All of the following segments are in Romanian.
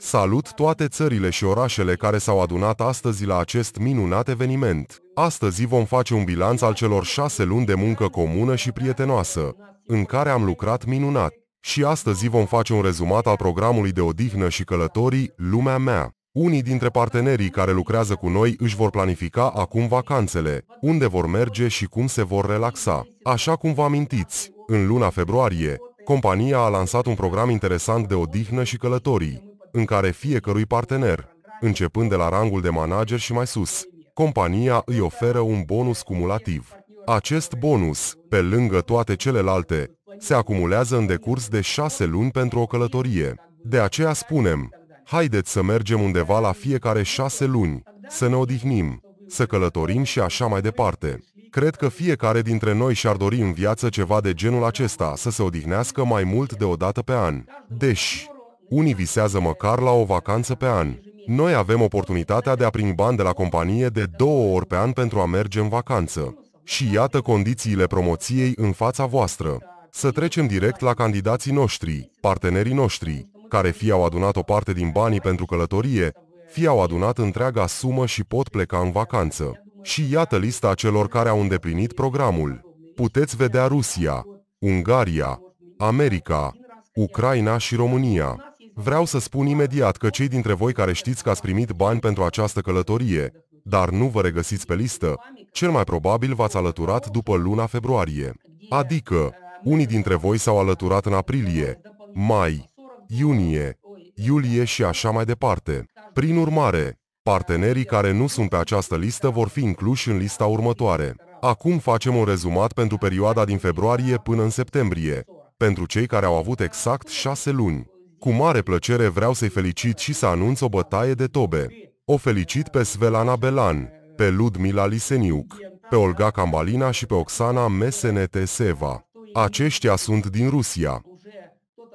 Salut toate țările și orașele care s-au adunat astăzi la acest minunat eveniment. Astăzi vom face un bilanț al celor șase luni de muncă comună și prietenoasă, în care am lucrat minunat. Și astăzi vom face un rezumat al programului de odihnă și călătorii Lumea mea. Unii dintre partenerii care lucrează cu noi își vor planifica acum vacanțele, unde vor merge și cum se vor relaxa. Așa cum vă amintiți, în luna februarie, compania a lansat un program interesant de odihnă și călătorii, în care fiecărui partener, începând de la rangul de manager și mai sus, compania îi oferă un bonus cumulativ. Acest bonus, pe lângă toate celelalte, se acumulează în decurs de șase luni pentru o călătorie. De aceea spunem, haideți să mergem undeva la fiecare șase luni, să ne odihnim, să călătorim și așa mai departe. Cred că fiecare dintre noi și-ar dori în viață ceva de genul acesta, să se odihnească mai mult de o dată pe an. Deși, unii visează măcar la o vacanță pe an. Noi avem oportunitatea de a primi bani de la companie de două ori pe an pentru a merge în vacanță. Și iată condițiile promoției în fața voastră. Să trecem direct la candidații noștri, partenerii noștri, care fie au adunat o parte din banii pentru călătorie, fie au adunat întreaga sumă și pot pleca în vacanță. Și iată lista celor care au îndeplinit programul. Puteți vedea Rusia, Ungaria, America, Ucraina și România. Vreau să spun imediat că cei dintre voi care știți că ați primit bani pentru această călătorie, dar nu vă regăsiți pe listă, cel mai probabil v-ați alăturat după luna februarie. Adică, unii dintre voi s-au alăturat în aprilie, mai, iunie, iulie și așa mai departe. Prin urmare, partenerii care nu sunt pe această listă vor fi incluși în lista următoare. Acum facem un rezumat pentru perioada din februarie până în septembrie, pentru cei care au avut exact șase luni. Cu mare plăcere vreau să-i felicit și să anunț o bătaie de tobe. O felicit pe Svelana Belan, pe Ludmila Liseniuc, pe Olga Cambalina și pe Oxana Mesenet-Seva. Aceștia sunt din Rusia.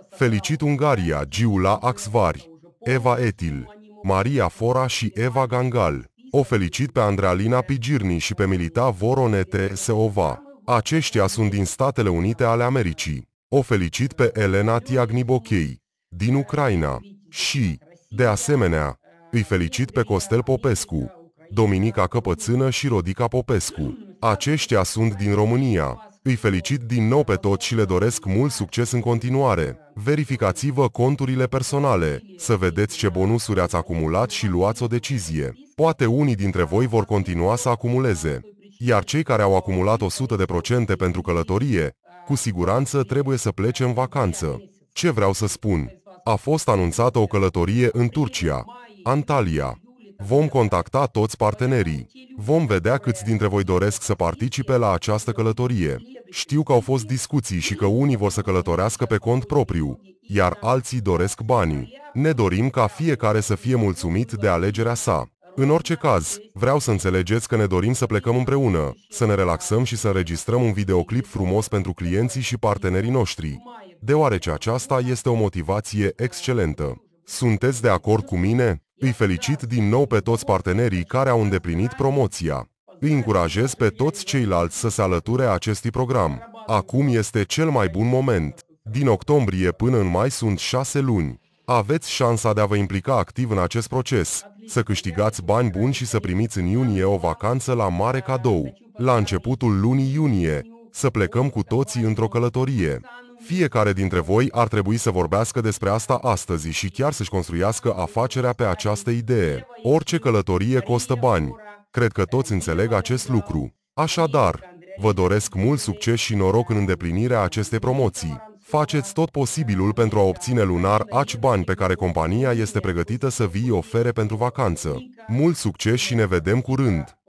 Felicit Ungaria, Giula Axvari, Eva Etil, Maria Fora și Eva Gangal. O felicit pe Andrealina Pigirni și pe Milita Voronete Seova. Aceștia sunt din Statele Unite ale Americii. O felicit pe Elena Tiagnibochei, din Ucraina și, de asemenea, îi felicit pe Costel Popescu, Dominica Căpățână și Rodica Popescu. Aceștia sunt din România. Îi felicit din nou pe toți și le doresc mult succes în continuare. Verificați-vă conturile personale, să vedeți ce bonusuri ați acumulat și luați o decizie. Poate unii dintre voi vor continua să acumuleze, iar cei care au acumulat 100% pentru călătorie, cu siguranță trebuie să plece în vacanță. Ce vreau să spun? A fost anunțată o călătorie în Turcia, Antalya. Vom contacta toți partenerii. Vom vedea câți dintre voi doresc să participe la această călătorie. Știu că au fost discuții și că unii vor să călătorească pe cont propriu, iar alții doresc banii. Ne dorim ca fiecare să fie mulțumit de alegerea sa. În orice caz, vreau să înțelegeți că ne dorim să plecăm împreună, să ne relaxăm și să înregistrăm un videoclip frumos pentru clienții și partenerii noștri deoarece aceasta este o motivație excelentă. Sunteți de acord cu mine? Îi felicit din nou pe toți partenerii care au îndeplinit promoția. Îi încurajez pe toți ceilalți să se alăture acestui program. Acum este cel mai bun moment. Din octombrie până în mai sunt șase luni. Aveți șansa de a vă implica activ în acest proces, să câștigați bani buni și să primiți în iunie o vacanță la mare cadou. La începutul lunii iunie, să plecăm cu toții într-o călătorie. Fiecare dintre voi ar trebui să vorbească despre asta astăzi și chiar să-și construiască afacerea pe această idee. Orice călătorie costă bani. Cred că toți înțeleg acest lucru. Așadar, vă doresc mult succes și noroc în îndeplinirea acestei promoții. Faceți tot posibilul pentru a obține lunar aci bani pe care compania este pregătită să vii ofere pentru vacanță. Mult succes și ne vedem curând!